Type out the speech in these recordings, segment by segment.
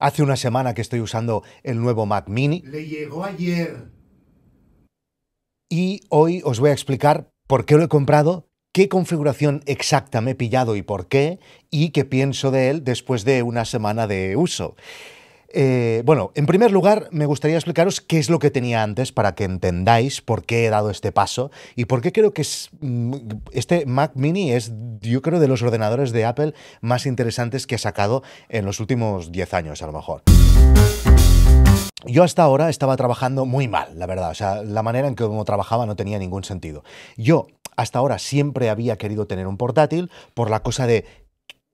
Hace una semana que estoy usando el nuevo Mac Mini. Le llegó ayer. Y hoy os voy a explicar por qué lo he comprado, qué configuración exacta me he pillado y por qué, y qué pienso de él después de una semana de uso. Eh, bueno, en primer lugar, me gustaría explicaros qué es lo que tenía antes para que entendáis por qué he dado este paso y por qué creo que mm, este Mac Mini es, yo creo, de los ordenadores de Apple más interesantes que ha sacado en los últimos 10 años, a lo mejor. Yo hasta ahora estaba trabajando muy mal, la verdad. O sea, la manera en que como trabajaba no tenía ningún sentido. Yo hasta ahora siempre había querido tener un portátil por la cosa de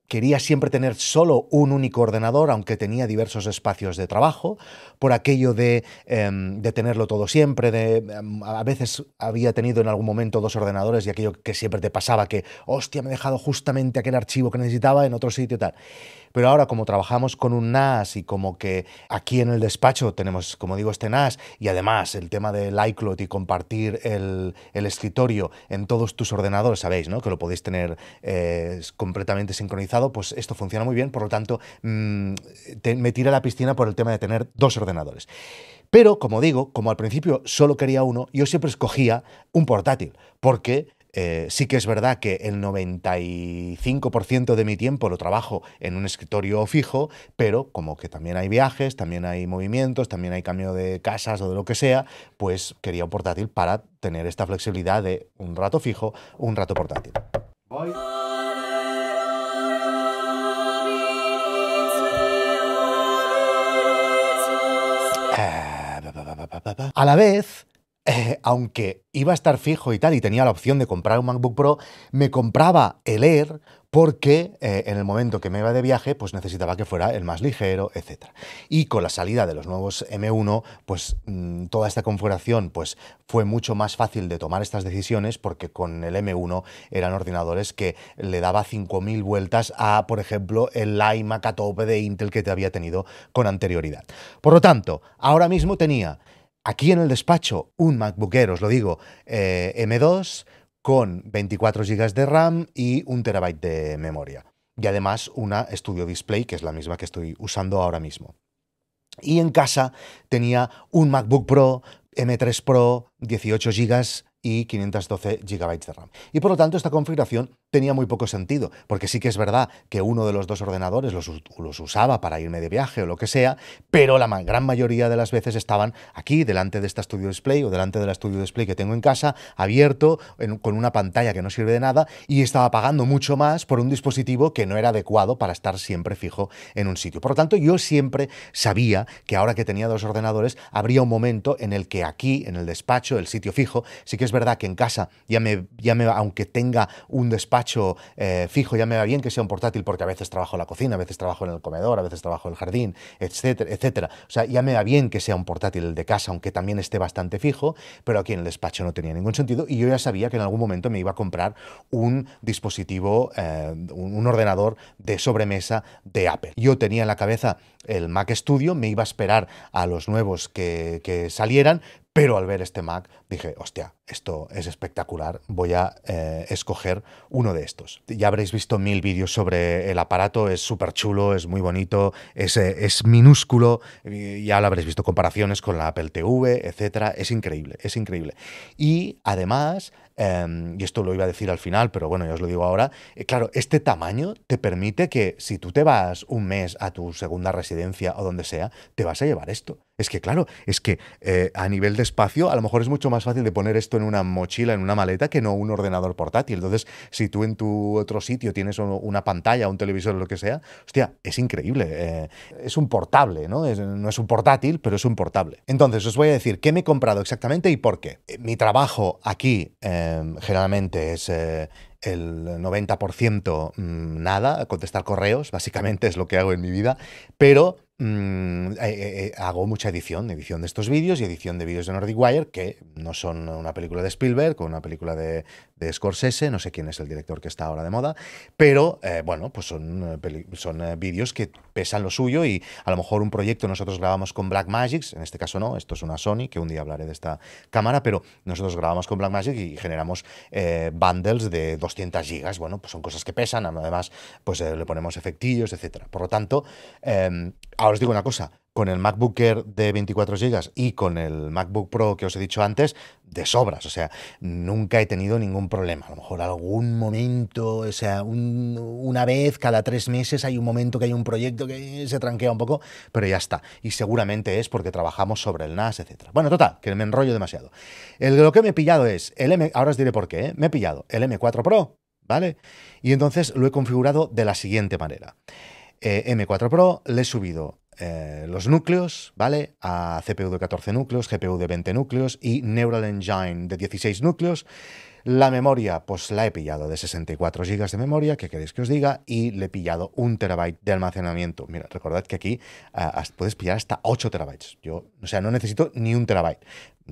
quería siempre tener solo un único ordenador, aunque tenía diversos espacios de trabajo, por aquello de, em, tenerlo todo siempre, de, em, a veces había tenido en algún momento dos ordenadores y aquello que siempre te pasaba, que, hostia, me he dejado justamente aquel archivo que necesitaba en otro sitio y tal. Pero ahora como trabajamos con un NAS y como que aquí en el despacho tenemos, como digo, este NAS y además el tema del iCloud y compartir el, escritorio en todos tus ordenadores, sabéis, ¿no? Que lo podéis tener eh, completamente sincronizado, pues esto funciona muy bien, por lo tanto mm, me tira a la piscina por el tema de tener dos ordenadores. Pero, como digo, como al principio solo quería uno, yo siempre escogía un portátil, porque eh, sí que es verdad que el 95% de mi tiempo lo trabajo en un escritorio fijo, pero como que también hay viajes, también hay movimientos, también hay cambio de casas o de lo que sea, pues quería un portátil para tener esta flexibilidad de un rato fijo, un rato portátil. A la vez, eh, aunque iba a estar fijo y tal, y tenía la opción de comprar un MacBook Pro, me compraba el Air porque eh, en el momento que me iba de viaje, pues necesitaba que fuera el más ligero, etc. Y con la salida de los nuevos M1, pues mm, toda esta configuración pues, fue mucho más fácil de tomar estas decisiones porque con el M1 eran ordenadores que le daba 5.000 vueltas a, por ejemplo, el iMac a tope de Intel que te había tenido con anterioridad. Por lo tanto, ahora mismo tenía aquí en el despacho, un MacBook Air, os lo digo, eh, M2 con 24 GB de RAM y un terabyte de memoria. Y además una Studio Display, que es la misma que estoy usando ahora mismo. Y en casa tenía un MacBook Pro M3 Pro, 18 GB y 512 GB de RAM. Y por lo tanto, esta configuración tenía muy poco sentido, porque sí que es verdad que uno de los dos ordenadores los, usaba para irme de viaje o lo que sea, pero la gran mayoría de las veces estaban aquí, delante de esta estudio Display o delante de la Studio Display que tengo en casa, abierto, con una pantalla que no sirve de nada, y estaba pagando mucho más por un dispositivo que no era adecuado para estar siempre fijo en un sitio. Por lo tanto, yo siempre sabía que ahora que tenía dos ordenadores, habría un momento en el que aquí, en el despacho, el sitio fijo, sí que es verdad que en casa ya me, ya me aunque tenga un despacho, eh, fijo, ya me va bien que sea un portátil porque a veces trabajo en la cocina, a veces trabajo en el comedor, a veces trabajo en el jardín, etcétera, etcétera. O sea, ya me va bien que sea un portátil de casa, aunque también esté bastante fijo, pero aquí en el despacho no tenía ningún sentido y yo ya sabía que en algún momento me iba a comprar un dispositivo, eh, un, ordenador de sobremesa de Apple. Yo tenía en la cabeza el Mac Studio, me iba a esperar a los nuevos que, que salieran, pero al ver este Mac dije, hostia, esto es espectacular, voy a eh, escoger uno de estos. Ya habréis visto mil vídeos sobre el aparato, es súper chulo, es muy bonito, es, eh, es, minúsculo, ya lo habréis visto comparaciones con la Apple TV, etc. es increíble, es increíble. Y además Em, y esto lo iba a decir al final, pero bueno, ya os lo digo ahora, eh, claro, este tamaño te permite que si tú te vas un mes a tu segunda residencia o donde sea, te vas a llevar esto. Es que claro, es que eh, a nivel de espacio a lo mejor es mucho más fácil de poner esto en una mochila, en una maleta, que no un ordenador portátil. Entonces, si tú en tu otro sitio tienes una pantalla, un televisor, lo que sea, hostia, es increíble. Eh, es un portable, ¿no? no es un portátil, pero es un portable. Entonces, os voy a decir qué me he comprado exactamente y por qué. Mi trabajo aquí... Em, generalmente es eh, el 90% mm, nada, contestar correos, básicamente es lo que hago en mi vida, pero mm, eh, eh, hago mucha edición, edición de estos vídeos y edición de vídeos de Nordic Wire, que no son una película de Spielberg o una película de de Scorsese, no sé quién es el director que está ahora de moda, pero eh, bueno, pues son, eh, son eh, vídeos que pesan lo suyo y a lo mejor un proyecto nosotros grabamos con Black magic en este caso no, esto es una Sony, que un día hablaré de esta cámara, pero nosotros grabamos con Black Magic y generamos bundles de 200 gigas, bueno, pues son cosas que pesan, además pues le ponemos efectillos, etc. Por lo tanto, ahora os digo una cosa, con el MacBook Air de 24 GB y con el MacBook Pro que os he dicho antes, de sobras. O sea, nunca he tenido ningún problema. A lo mejor algún momento, o sea, una vez cada tres meses hay un momento que hay un proyecto que se tranquea un poco, pero ya está. Y seguramente es porque trabajamos sobre el NAS, etc. Bueno, total, que me enrollo demasiado. El, lo que me he pillado es el M, ahora os diré por qué, ¿eh? me he pillado el M4 Pro, ¿vale? Y entonces lo he configurado de la siguiente manera. Eh, M4 Pro le he subido eh, los núcleos, ¿vale? A CPU de 14 núcleos, GPU de 20 núcleos y Neural Engine de 16 núcleos. La memoria, pues la he pillado de 64 GB de memoria, que queréis que os diga, y le he pillado un terabyte de almacenamiento. Mira, recordad que aquí ah, puedes pillar hasta 8 terabytes. Yo, o sea, no necesito ni un terabyte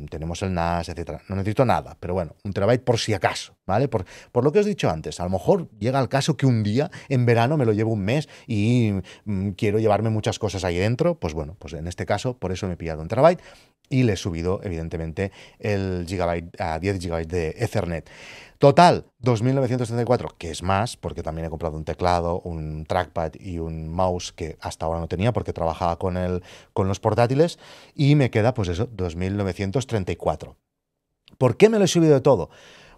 tenemos el NAS, etcétera. No necesito nada, pero bueno, un terabyte por si acaso, ¿vale? Por, lo que os he dicho antes, a lo mejor llega el caso que un día, en verano, me lo llevo un mes y mm, quiero llevarme muchas cosas ahí dentro, pues bueno, pues en este caso, por eso me he pillado un terabyte y le he subido, evidentemente, el gigabyte a 10 gigabytes de Ethernet. Total, 2.934, que es más, porque también he comprado un teclado, un trackpad y un mouse que hasta ahora no tenía porque trabajaba con, con los portátiles, y me queda pues eso, 2.934. ¿Por qué me lo he subido de todo?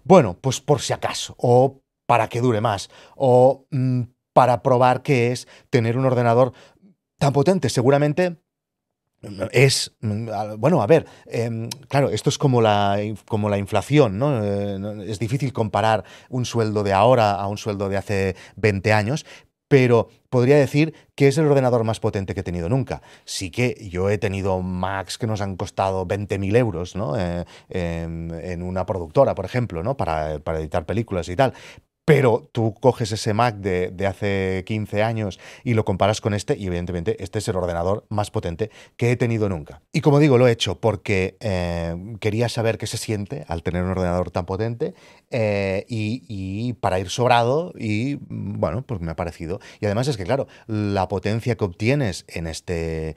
Bueno, pues por si acaso, o para que dure más, o mm, para probar qué es tener un ordenador tan potente. Seguramente es, bueno, a ver, em, claro, esto es como la, como la inflación, eh, ¿no? es difícil comparar un sueldo de ahora a un sueldo de hace 20 años, pero podría decir que es el ordenador más potente que he tenido nunca. Sí que yo he tenido Macs que nos han costado 20.000 euros ¿no? Eh, em, en una productora, por ejemplo, ¿no? para, para editar películas y tal, pero tú coges ese Mac de, hace 15 años y lo comparas con este, y evidentemente este es el ordenador más potente que he tenido nunca. Y como digo, lo he hecho porque eh, quería saber qué se siente al tener un ordenador tan potente eh, y, para ir sobrado, y bueno, pues me ha parecido. Y además es que, claro, la potencia que obtienes en este, eh,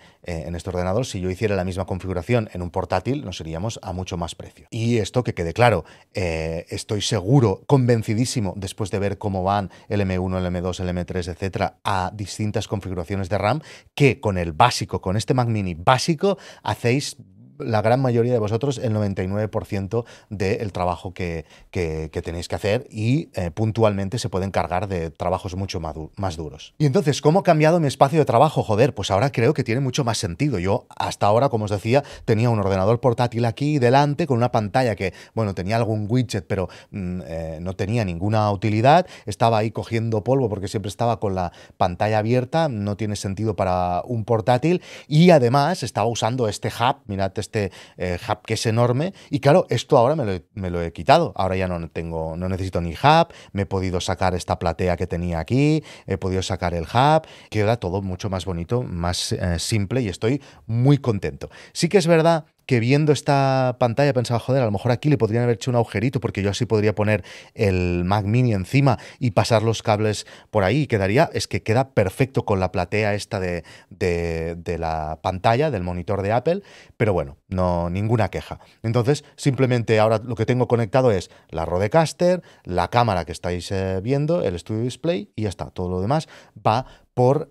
en este ordenador, si yo hiciera la misma configuración en un portátil, nos iríamos a mucho más precio. Y esto que quede claro, estoy seguro, convencidísimo, después de ver cómo van el M1, el M2, el M3, etcétera, a distintas configuraciones de RAM, que con el básico, con este Mac Mini básico, hacéis la gran mayoría de vosotros el 99% del trabajo que, tenéis que hacer y eh, puntualmente se pueden cargar de trabajos mucho más, duros. Y entonces, ¿cómo ha cambiado mi espacio de trabajo? Joder, pues ahora creo que tiene mucho más sentido. Yo hasta ahora, como os decía, tenía un ordenador portátil aquí delante con una pantalla que, bueno, tenía algún widget, pero mm, eh, no tenía ninguna utilidad. Estaba ahí cogiendo polvo porque siempre estaba con la pantalla abierta. No tiene sentido para un portátil. Y además estaba usando este hub, mirad este este eh, hub que es enorme. Y claro, esto ahora me lo, he, quitado. Ahora ya no tengo, no necesito ni hub, me he podido sacar esta platea que tenía aquí, he podido sacar el hub, queda todo mucho más bonito, más eh, simple y estoy muy contento. Sí que es verdad que viendo esta pantalla pensaba, joder, a lo mejor aquí le podrían haber hecho un agujerito porque yo así podría poner el Mac Mini encima y pasar los cables por ahí y quedaría, es que queda perfecto con la platea esta de, de, la pantalla, del monitor de Apple, pero bueno, no ninguna queja. Entonces, simplemente ahora lo que tengo conectado es la Rodecaster, la cámara que estáis eh, viendo, el Studio Display y ya está. Todo lo demás va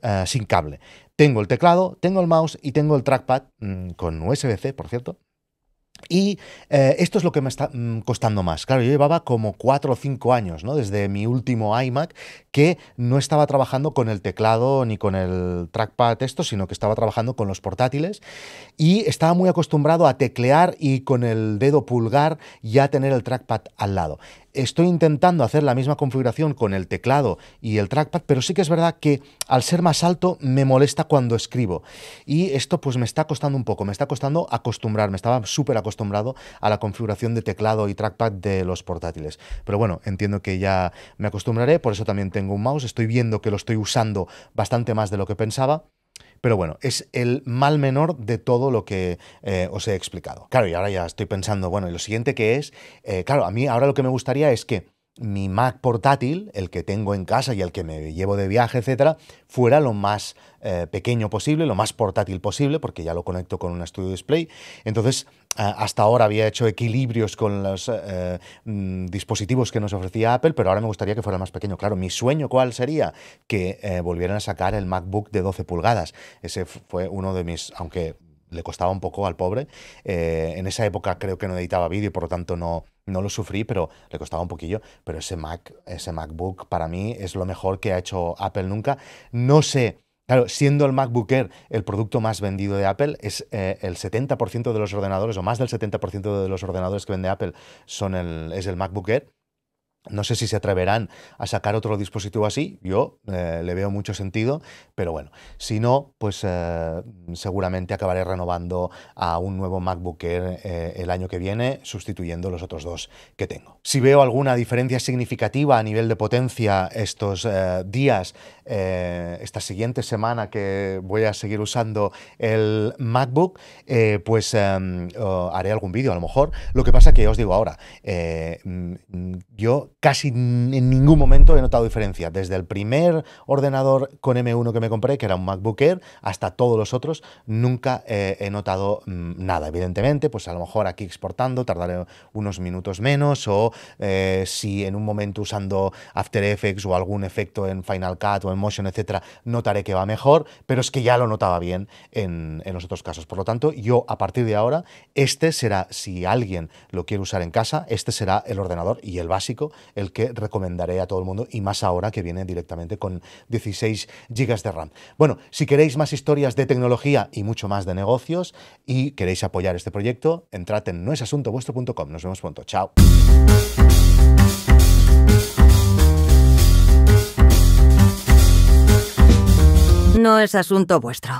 eh, sin cable. Tengo el teclado, tengo el mouse y tengo el trackpad mm, con USB-C, por cierto. Y eh, esto es lo que me está mm, costando más. Claro, yo llevaba como 4 o 5 años, ¿no? Desde mi último iMac, que no estaba trabajando con el teclado ni con el trackpad esto, sino que estaba trabajando con los portátiles. Y estaba muy acostumbrado a teclear y con el dedo pulgar ya tener el trackpad al lado. Estoy intentando hacer la misma configuración con el teclado y el trackpad, pero sí que es verdad que al ser más alto me molesta cuando escribo. Y esto pues me está costando un poco, me está costando acostumbrarme. Estaba súper acostumbrado a la configuración de teclado y trackpad de los portátiles. Pero bueno, entiendo que ya me acostumbraré, por eso también tengo un mouse. Estoy viendo que lo estoy usando bastante más de lo que pensaba. Pero bueno, es el mal menor de todo lo que eh, os he explicado. Claro, y ahora ya estoy pensando, bueno, y lo siguiente que es, eh, claro, a mí ahora lo que me gustaría es que mi Mac portátil, el que tengo en casa y el que me llevo de viaje, etcétera, fuera lo más eh, pequeño posible, lo más portátil posible, porque ya lo conecto con un estudio Display. Entonces, eh, hasta ahora había hecho equilibrios con los eh, mm, dispositivos que nos ofrecía Apple, pero ahora me gustaría que fuera más pequeño. Claro, mi sueño, ¿cuál sería? Que volvieran a sacar el MacBook de 12 pulgadas. Ese fue uno de mis, aunque le costaba un poco al pobre. Eh, en esa época creo que no editaba vídeo, por lo tanto no, no lo sufrí, pero le costaba un poquillo. Pero ese Mac, ese MacBook para mí es lo mejor que ha hecho Apple nunca. No sé. Claro, siendo el MacBook Air el producto más vendido de Apple, es eh, el 70% de los ordenadores, o más del 70% de los ordenadores que vende Apple, son el, es el MacBook Air. No sé si se atreverán a sacar otro dispositivo así, yo eh, le veo mucho sentido, pero bueno, si no, pues eh, seguramente acabaré renovando a un nuevo MacBook Air eh, el año que viene, sustituyendo los otros dos que tengo. Si veo alguna diferencia significativa a nivel de potencia estos días eh, esta siguiente semana que voy a seguir usando el MacBook, eh, pues em, haré algún vídeo a lo mejor. Lo que pasa que os digo ahora, eh, mm, yo casi en ningún momento he notado diferencia. Desde el primer ordenador con M1 que me compré, que era un MacBook Air, hasta todos los otros, nunca he notado mm, nada. Evidentemente, pues a lo mejor aquí exportando tardaré unos minutos menos o si en un momento usando After Effects o algún efecto en Final Cut o en Motion, etcétera, notaré que va mejor, pero es que ya lo notaba bien en, los otros casos. Por lo tanto, yo a partir de ahora, este será, si alguien lo quiere usar en casa, este será el ordenador y el básico, el que recomendaré a todo el mundo y más ahora que viene directamente con 16 GB de RAM. Bueno, si queréis más historias de tecnología y mucho más de negocios y queréis apoyar este proyecto, entrad en noesasuntovuestro.com. Nos vemos pronto. Chao. No es asunto vuestro.